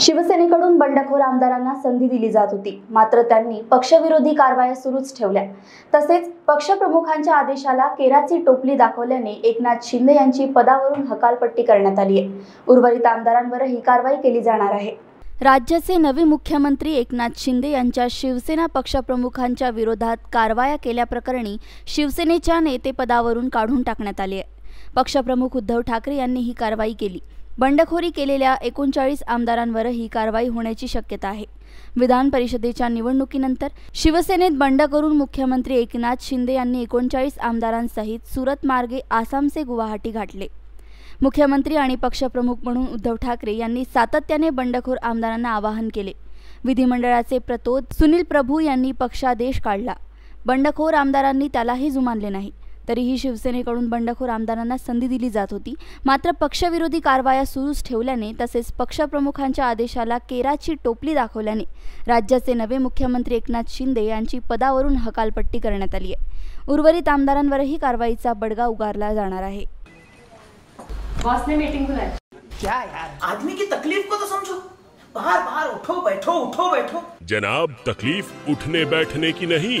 शिवसेनेकडून बंडखोर आमदारांना संधी दिली जात होती मात्र त्यांनी पक्षविरोधी कारवाया सुरूच ठेवल्या तसेच पक्षप्रमुखांच्या आदेशाला केराची टोपली दाखवल्याने एकनाथ शिंदे यांची पदावरून हकालपट्टी करण्यात आली आहे उर्वरित आमदारांवर ही कारवाई केली जाणार आहे राज्याचे नवे मुख्यमंत्री एकनाथ शिंदे यांच्या शिवसेना पक्षप्रमुखांच्या विरोधात कारवाया केल्याप्रकरणी शिवसेनेच्या नेतेपदावरून काढून टाकण्यात आले आहे पक्षप्रमुख उद्धव ठाकरे यांनी ही कारवाई केली बंडखोरी केलेल्या एकोणचाळीस आमदारांवरही कारवाई होण्याची शक्यता आहे विधान परिषदेच्या निवडणुकीनंतर शिवसेनेत बंड करून मुख्यमंत्री एकनाथ शिंदे यांनी एकोणचाळीस आमदारांसहित सुरत मार्गे आसामचे गुवाहाटी गाठले मुख्यमंत्री आणि पक्षप्रमुख म्हणून उद्धव ठाकरे यांनी सातत्याने बंडखोर आमदारांना आवाहन केले विधिमंडळाचे प्रतोद सुनील प्रभू यांनी पक्षादेश काढला बंडखोर आमदारांनी त्यालाही जुमानले नाही तरीही शिवसेनेकडून बंडखोर आमदारांना संधी दिली जात होती मात्र पक्षविरोधी कारवाया सुरूच ठेवल्याने तसेच पक्षप्रमुखांच्या आदेशाला केराची टोपली दाखवल्याने राज्याचे नवे मुख्यमंत्री एकनाथ शिंदे यांची पदावरून हकालपट्टी करण्यात आली आहे उर्वरित आमदारांवरही कारवाईचा बडगा उगारला जाणार आहे बाहर बाहर उठो बैठो उठो बैठो जनाब तकलीफ उठने बैठने की नहीं